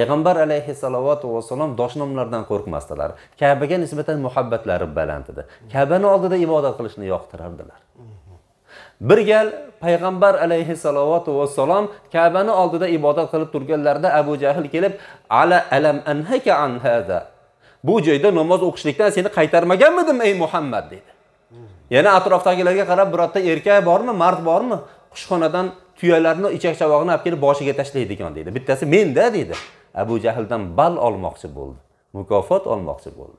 payg'ambar alayhissalovatu vassalom doshnomlardan qo'rqmasdilar kabaga nisbatan muhabbatlari baland edi kabani oldida ibodat qilishni yoqtirardilar bir gal payg'ambar alayhissalovatu vassalom kabani oldida ibodat qilib turganlarida abu jahl kelib ala alam anhaka an hada bu joyda namoz o'qishlikdan seni qaytarmaganmidim ey muhammad dedi yana atrofdagilarga qarab birorta erkak bormi mard bormi qushxonadan tuyalarni ichak chavog'ini olib kelib boshiga tashlaydigan deydi bittasi menda deydi abu jahldan bal olmoqchi bo'ldi mukofot olmoqchi bo'ldi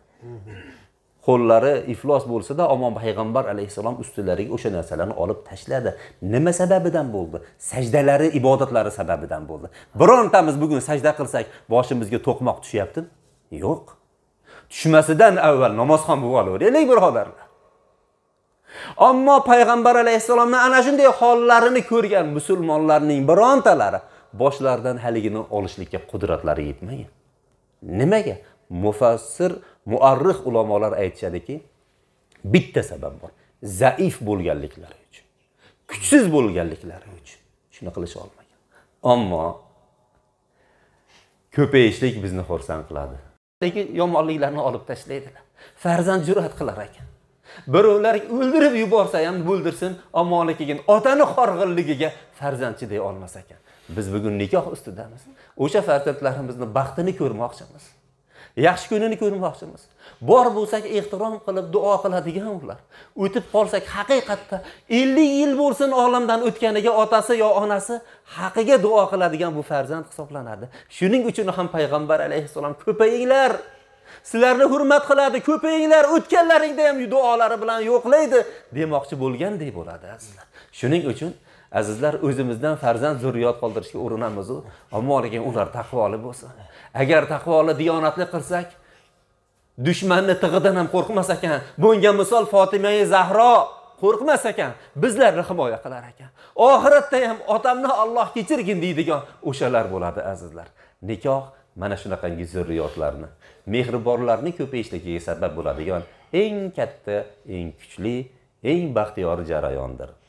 qo'llari iflos bo'lsada omon payg'ambar alayhissalom ustilariga o'sha narsalarni olib tashladi nima sababidan bo'ldi sajdalari ibodatlari sababidan bo'ldi birontamiz bugun sajda qilsak boshimizga to'qmoq tushyaptimi yo'q tushmasidan avval namozxon bo'lib olaveraylik birodarlar ammo payg'ambar alayhissalomni ana shunday hollarini ko'rgan musulmonlarning birontalari boshlaridan haligini olishlikka qudratlari yetmagan nimaga mufassir muarrih ulamolar aytishadiki bitta sabab bor zaif bo'lganliklari uchun kuchsiz bo'lganliklari uchun shuni qilisha olmagan ammo ko'payishlik bizni xursand qiladi lekin yomonliklarni olib tashlaydilar farzand jur'at qilar ekan birovlar o'ldirib yuborsa ham o'ldirsin omoni kelgin otani horg'inligiga farzand chiday olmas ekan biz bugun nikoh ustidamiz o'sha farzandlarimizni baxtini ko'rmoqchimiz yaxshi kunini ko'rmoqchimiz bor bo'lsak ehtirom qilib duo qiladigan ular o'tib qolsak haqiqatda ellik yil bo'lsin olamdan o'tganiga otasi yo onasi haqiga duo qiladigan bu farzand hisoblanadi shuning uchun ham payg'ambar alayhissalom ko'payinglar sizlarni hurmat qiladi ko'payinglar o'tganlaringda ham duolari bilan yo'qlaydi demoqchi bo'lgandek bo'ladi azizlar shuning uchun azizlar o'zimizdan farzand zurriyot qoldirishga urinamizu ammo lekin ular taqvoli bo'lsin agar taqvoli diyonatli qilsak dushmanni tig'idan ham qo'rqmas ekan bunga misol fotimai zahro qo'rqmas ekan bizlarni himoya qilar ekan oxiratda ham otamni olloh kechirgin deydigan o'shalar bo'ladi azizlar nikoh mana shunaqangi zurriyotlarni mehribonlarni ko'payishligiga sabab bo'ladigan eng katta eng kuchli eng baxtiyor jarayondir